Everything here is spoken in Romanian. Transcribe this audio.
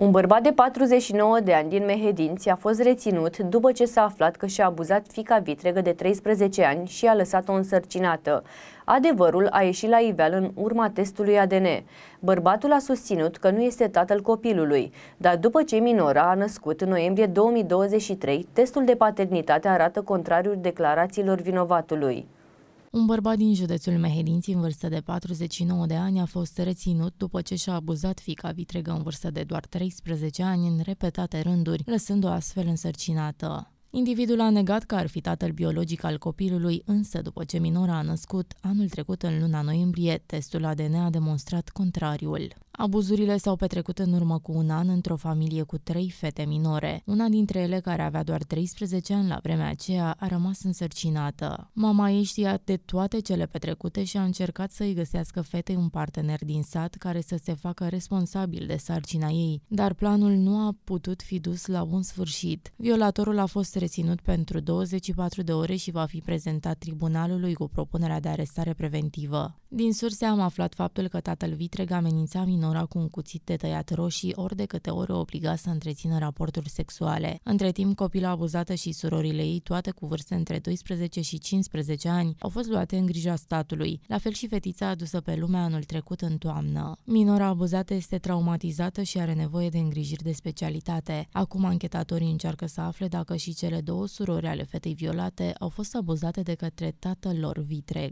Un bărbat de 49 de ani din Mehedinți a fost reținut după ce s-a aflat că și-a abuzat fica vitregă de 13 ani și a lăsat-o însărcinată. Adevărul a ieșit la iveală în urma testului ADN. Bărbatul a susținut că nu este tatăl copilului, dar după ce minora a născut în noiembrie 2023, testul de paternitate arată contrariul declarațiilor vinovatului. Un bărbat din județul Mehedinți, în vârstă de 49 de ani, a fost reținut după ce și-a abuzat fica vitregă în vârstă de doar 13 ani în repetate rânduri, lăsând-o astfel însărcinată. Individul a negat că ar fi tatăl biologic al copilului, însă după ce minora a născut, anul trecut în luna noiembrie, testul ADN a demonstrat contrariul. Abuzurile s-au petrecut în urmă cu un an într-o familie cu trei fete minore. Una dintre ele, care avea doar 13 ani la vremea aceea, a rămas însărcinată. Mama ei știa de toate cele petrecute și a încercat să-i găsească fetei un partener din sat care să se facă responsabil de sarcina ei, dar planul nu a putut fi dus la bun sfârșit. Violatorul a fost reținut pentru 24 de ore și va fi prezentat tribunalului cu propunerea de arestare preventivă. Din surse am aflat faptul că tatăl Vitreg amenința minora cu un cuțit de tăiat roșii ori de câte ori o obliga să întrețină raporturi sexuale. Între timp, copila abuzată și surorile ei, toate cu vârste între 12 și 15 ani, au fost luate în grija statului, la fel și fetița adusă pe lume anul trecut în toamnă. Minora abuzată este traumatizată și are nevoie de îngrijiri de specialitate. Acum anchetatorii încearcă să afle dacă și cele două surori ale fetei violate au fost abuzate de către tatăl lor Vitreg.